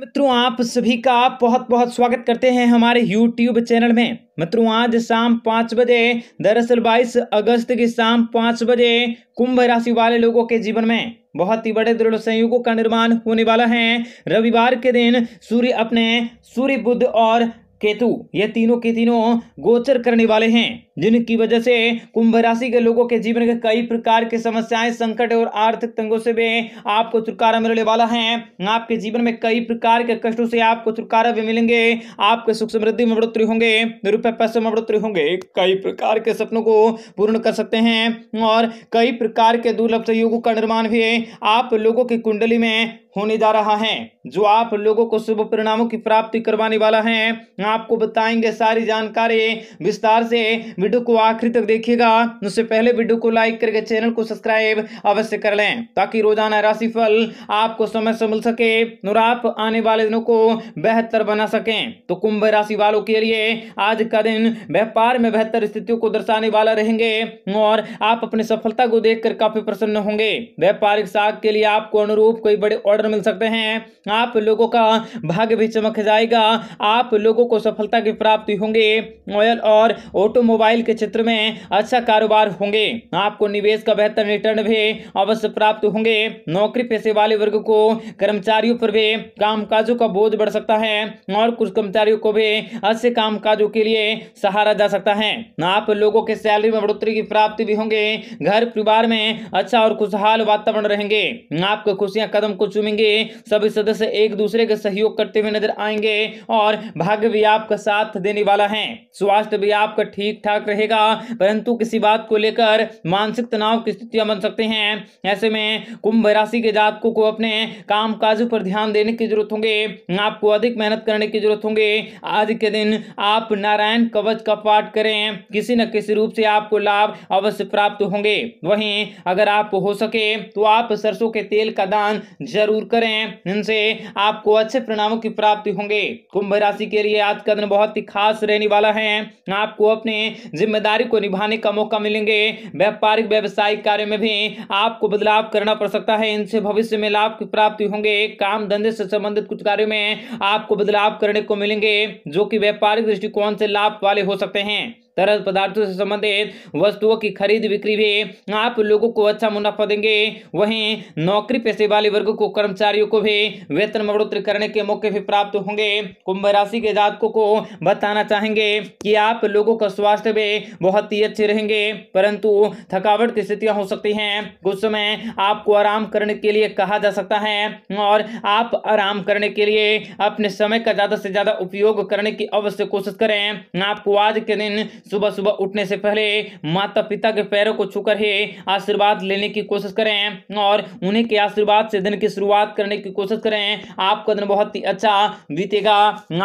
मित्रों आप सभी का बहुत बहुत स्वागत करते हैं हमारे YouTube चैनल में मित्रों आज शाम पाँच बजे दरअसल 22 अगस्त की शाम पाँच बजे कुंभ राशि वाले लोगों के जीवन में बहुत ही बड़े दृढ़ संयोगों का निर्माण होने वाला है रविवार के दिन सूर्य अपने सूर्य बुद्ध और केतु ये तीनों के तीनों गोचर करने वाले हैं जिनकी वजह से कुंभ राशि के लोगों के जीवन के कई प्रकार के समस्याएं संकट और आर्थिक तंगों से भी आपको छुटकारा मिलने वाला है आपके जीवन में कई प्रकार के कष्टों से आपको छुटकारा भी मिलेंगे आपके सुख समृद्धि में बढ़ोतरी होंगे रुपये पैसे में बढ़ोतरी होंगे कई प्रकार के सपनों को पूर्ण कर सकते हैं और कई प्रकार के दुर्लभ सहयोगों का निर्माण भी आप लोगों की कुंडली में होने जा रहा है जो आप लोगों को शुभ परिणामों की प्राप्ति करवाने वाला है आपको बताएंगे सारी जानकारी विस्तार से वीडियो को आखिरी तक देखिएगा उससे पहले वीडियो को लाइक करके चैनल को सब्सक्राइब अवश्य कर लें ताकि रोजाना राशिफल आपको समय से मिल सके और आप आने वाले दिनों को बेहतर बना सकें तो कुंभ राशि वालों के लिए आज का दिन व्यापार में बेहतर स्थितियों को दर्शाने वाला रहेंगे और आप अपनी सफलता को देख काफी प्रसन्न होंगे व्यापारिक साख के लिए आपको अनुरूप कोई बड़े ऑर्डर उत्तर मिल सकते हैं आप लोगों का भाग्य भी चमक जाएगा आप लोगों को सफलता की प्राप्ति होंगे ऑयल और ऑटोमोबाइल के क्षेत्र में अच्छा कारोबार होंगे आपको निवेश का बेहतर रिटर्न भी अवश्य प्राप्त होंगे नौकरी पेशे वाले वर्ग को कर्मचारियों पर भी कामकाजों का बोझ बढ़ सकता है और कुछ कर्मचारियों को भी अच्छे कामकाजों के लिए सहारा जा सकता है आप लोगों के सैलरी में बढ़ोतरी की प्राप्ति भी होंगे घर परिवार में अच्छा और खुशहाल वातावरण रहेंगे आपको खुशियां कदम को चुमेंगे करेंगे सभी सदस्य एक दूसरे का सहयोग करते हुए नजर आएंगे और भाग्य भी आपका साथ देने वाला है स्वास्थ्य भी आपका ठीक ठाक रहेगा परंतु किसी बात को लेकर मानसिक तनाव की स्थितियां बन सकते हैं ऐसे में कुंभ राशि के जातकों को अपने काम काज पर ध्यान देने की जरूरत होंगे आपको अधिक मेहनत करने की जरूरत होंगे आज के दिन आप नारायण कवच का पाठ करें किसी न किसी रूप से आपको लाभ अवश्य प्राप्त होंगे वहीं अगर आप हो सके तो आप सरसों के तेल का दान जरूर जरूर करें इनसे आपको अच्छे परिणामों की प्राप्ति होंगे कुंभ राशि के लिए आज का दिन बहुत ही खास रहने वाला है आपको अपने जिम्मेदारी को निभाने का मौका मिलेंगे व्यापारिक व्यवसायिक कार्य में भी आपको बदलाव करना पड़ सकता है इनसे भविष्य में लाभ की प्राप्ति होंगे काम धंधे से संबंधित कुछ कार्यो में आपको बदलाव करने को मिलेंगे जो की व्यापारिक दृष्टिकोण से लाभ वाले हो सकते हैं तरल पदार्थों से संबंधित वस्तुओं की खरीद बिक्री भी आप लोगों को अच्छा मुनाफा देंगे वहीं नौकरी पेशे वाले वर्ग को कर्मचारियों को भी वेतन बढ़ोतरी करने के मौके भी प्राप्त होंगे कुंभ राशि के जातकों को बताना चाहेंगे कि आप लोगों का स्वास्थ्य भी बहुत ही अच्छे रहेंगे परंतु थकावट की स्थितियाँ हो सकती हैं कुछ समय आपको आराम करने के लिए कहा जा सकता है और आप आराम करने के लिए अपने समय का ज्यादा से ज्यादा उपयोग करने की अवश्य कोशिश करें आपको आज के दिन सुबह सुबह उठने से पहले माता पिता के पैरों को छूकर ही आशीर्वाद लेने की कोशिश करें और उन्हीं के आशीर्वाद से दिन की शुरुआत करने की कोशिश करें आपका दिन बहुत ही अच्छा बीतेगा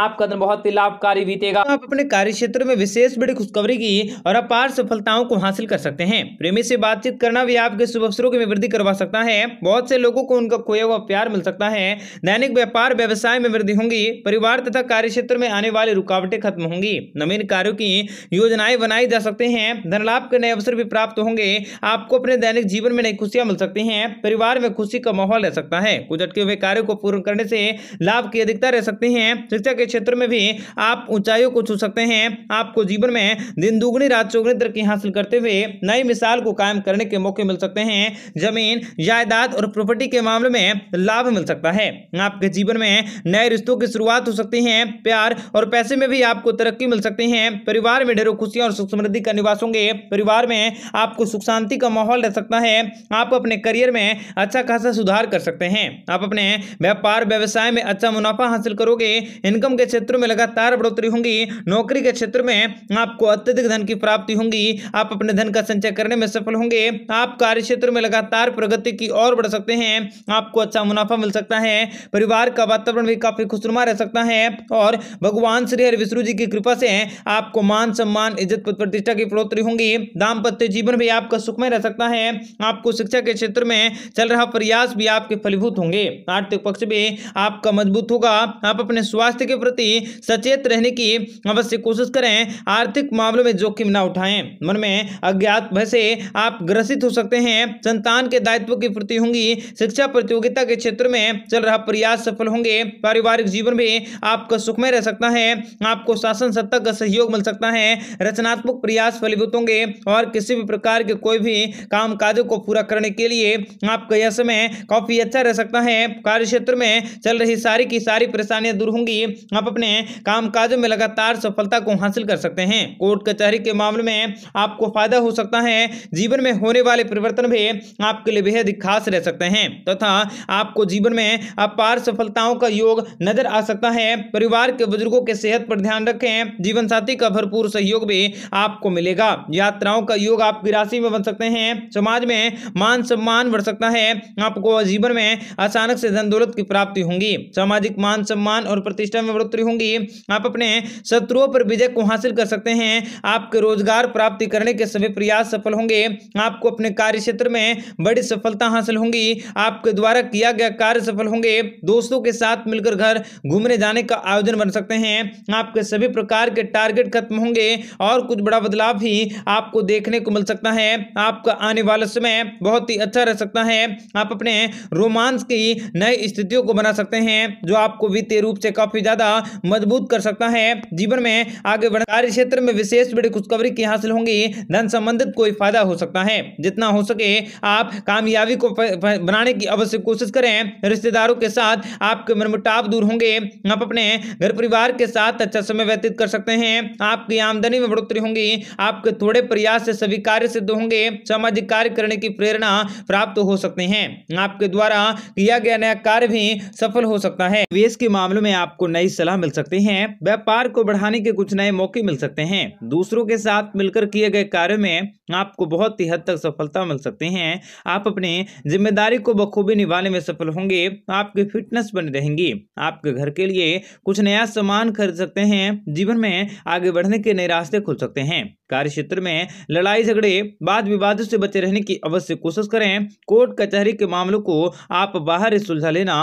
आपका दिन बहुत ही लाभकारी बीतेगा आप अपने कार्य क्षेत्र में विशेष बड़ी खुशखबरी की और अपार सफलताओं को हासिल कर सकते हैं प्रेमी से बातचीत करना भी आपके शुभ अवसरों की वृद्धि करवा सकता है बहुत से लोगों को उनका खोया हुआ प्यार मिल सकता है दैनिक व्यापार व्यवसाय में वृद्धि होगी परिवार तथा कार्य क्षेत्र में आने वाली रुकावटें खत्म होंगी नवीन कार्यों की योजना योजनाएं बनाई जा सकते हैं धन लाभ के नए अवसर भी प्राप्त होंगे आपको अपने दैनिक जीवन में नई खुशियां मिल सकती हैं परिवार में खुशी का माहौल रह सकता है कुछ अटके हुए कार्यों को पूर्ण करने से लाभ की अधिकता रह सकती है शिक्षा के क्षेत्र में भी आप ऊंचाइयों को छू सकते हैं आपको जीवन में दिन दुगनी रात चौगनी तरक्की हासिल करते हुए नई मिसाल को कायम करने के मौके मिल सकते हैं जमीन जायदाद और प्रॉपर्टी के मामले में लाभ मिल सकता है आपके जीवन में नए रिश्तों की शुरुआत हो सकती है प्यार और पैसे में भी आपको तरक्की मिल सकती है परिवार में ढेरों खुशी और सुख समृद्धि का निवास होंगे परिवार में आपको सुख शांति का माहौल रह सकता है आप अपने करियर में अच्छा खासा सुधार कर सकते हैं आप अपने व्यापार व्यवसाय में अच्छा मुनाफा हासिल करोगे इनकम के क्षेत्र में लगातार बढ़ोतरी होंगी नौकरी के क्षेत्र में आपको अत्यधिक धन की प्राप्ति होंगी आप अपने धन का संचय करने में सफल होंगे आप कार्य क्षेत्र में लगातार प्रगति की ओर बढ़ सकते हैं आपको अच्छा मुनाफा मिल सकता है परिवार का वातावरण भी काफी खुशनुमा रह सकता है और भगवान श्री हरि विष्णु जी की कृपा से आपको मान सम्मान मान इज्जत पद प्रतिष्ठा की बढ़ोतरी होंगी दाम्पत्य जीवन भी आपका सुखमय रह सकता है आपको शिक्षा के क्षेत्र में चल रहा प्रयास भी आपके फलीभूत होंगे आर्थिक पक्ष भी आपका मजबूत होगा आप अपने स्वास्थ्य के प्रति सचेत रहने की अवश्य कोशिश करें आर्थिक मामलों में जोखिम ना उठाएं मन में अज्ञात भय से आप ग्रसित हो सकते हैं संतान के दायित्व के प्रति होंगी शिक्षा प्रतियोगिता के क्षेत्र में चल रहा प्रयास सफल होंगे पारिवारिक जीवन भी आपका सुखमय रह सकता है आपको शासन सत्ता का सहयोग मिल सकता है रचनात्मक प्रयास फलीभूत होंगे और किसी भी प्रकार के कोई भी काम काजों को पूरा करने के लिए आपका यह समय काफ़ी अच्छा रह सकता है कार्य क्षेत्र में चल रही सारी की सारी परेशानियां दूर होंगी आप अपने काम काजों में लगातार सफलता को हासिल कर सकते हैं कोर्ट कचहरी के मामले में आपको फायदा हो सकता है जीवन में होने वाले परिवर्तन भी आपके लिए बेहद खास रह सकते हैं तथा तो आपको जीवन में अपार सफलताओं का योग नजर आ सकता है परिवार के बुजुर्गों के सेहत पर ध्यान रखें जीवन साथी का भरपूर सहयोग योग भी आपको मिलेगा यात्राओं का योग आपकी राशि में बन सकते हैं समाज में मान सम्मान बढ़ सकता है आपको जीवन में अचानक से धन दौलत की प्राप्ति होंगी सामाजिक मान सम्मान और प्रतिष्ठा में बढ़ोतरी होंगी आप अपने शत्रुओं पर विजय को हासिल कर सकते हैं आपके रोजगार प्राप्ति करने के सभी प्रयास सफल होंगे आपको अपने कार्य क्षेत्र में बड़ी सफलता हासिल होंगी आपके द्वारा किया गया कार्य सफल होंगे दोस्तों के साथ मिलकर घर घूमने जाने का आयोजन बन सकते हैं आपके सभी प्रकार के टारगेट खत्म होंगे और कुछ बड़ा बदलाव भी आपको देखने को मिल सकता है आपका आने वाला समय बहुत ही अच्छा रह सकता है आप अपने रोमांस की नई स्थितियों को बना सकते हैं जो आपको वित्तीय रूप से काफी ज्यादा मजबूत कर सकता है जीवन में आगे बढ़ कार्य क्षेत्र में विशेष बड़ी खुशखबरी की हासिल होंगी धन संबंधित कोई फायदा हो सकता है जितना हो सके आप कामयाबी को बनाने की अवश्य कोशिश करें रिश्तेदारों के साथ आपके मनमुटाव दूर होंगे आप अपने घर परिवार के साथ अच्छा समय व्यतीत कर सकते हैं आपकी आमदनी में बढ़ोतरी होंगी आपके थोड़े प्रयास से सभी कार्य सिद्ध होंगे सामाजिक कार्य करने की प्रेरणा प्राप्त हो सकते हैं आपके द्वारा किया गया नया कार्य भी सफल हो सकता है निवेश के मामलों में आपको नई सलाह मिल सकती है व्यापार को बढ़ाने के कुछ नए मौके मिल सकते हैं दूसरों के साथ मिलकर किए गए कार्यों में आपको बहुत ही हद तक सफलता मिल सकती है आप अपनी जिम्मेदारी को बखूबी निभाने में सफल होंगे आपकी फिटनेस बनी रहेंगी आपके घर के लिए कुछ नया सामान खरीद सकते हैं जीवन में आगे बढ़ने के नए रास्ते रास्ते खुल सकते हैं कार्य क्षेत्र में लड़ाई झगड़े वाद विवाद से बचे रहने की अवश्य कोशिश करें कोर्ट कचहरी के मामलों को आप बाहर सुलझा लेना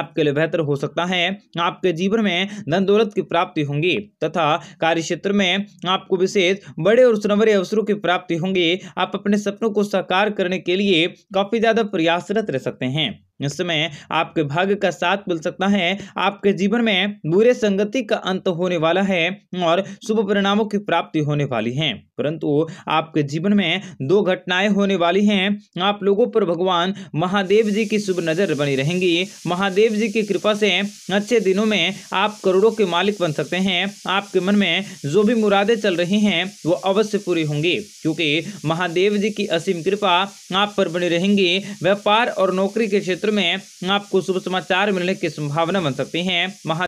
आपके लिए बेहतर हो सकता है आपके जीवन में धन दौलत की प्राप्ति होंगी तथा कार्य क्षेत्र में आपको विशेष बड़े और सुनवरे अवसरों की प्राप्ति होंगी आप अपने सपनों को साकार करने के लिए काफी ज्यादा प्रयासरत रह सकते हैं इसमें आपके भाग्य का साथ मिल सकता है आपके जीवन में बुरे संगति का अंत होने वाला है और शुभ परिणामों की प्राप्ति होने वाली है परंतु आपके जीवन में दो घटनाएं होने वाली हैं आप लोगों पर भगवान महादेव जी की शुभ नजर बनी रहेंगी महादेव जी की कृपा से अच्छे दिनों में आप करोड़ों के मालिक बन सकते हैं आपके मन में जो भी मुरादे चल रही हैं वो अवश्य पूरी होंगी क्योंकि महादेव जी की असीम कृपा आप पर बनी रहेंगी व्यापार और नौकरी के क्षेत्र क्षेत्र में आपको शुभ समाचार मिलने की संभावना बन सकती है महा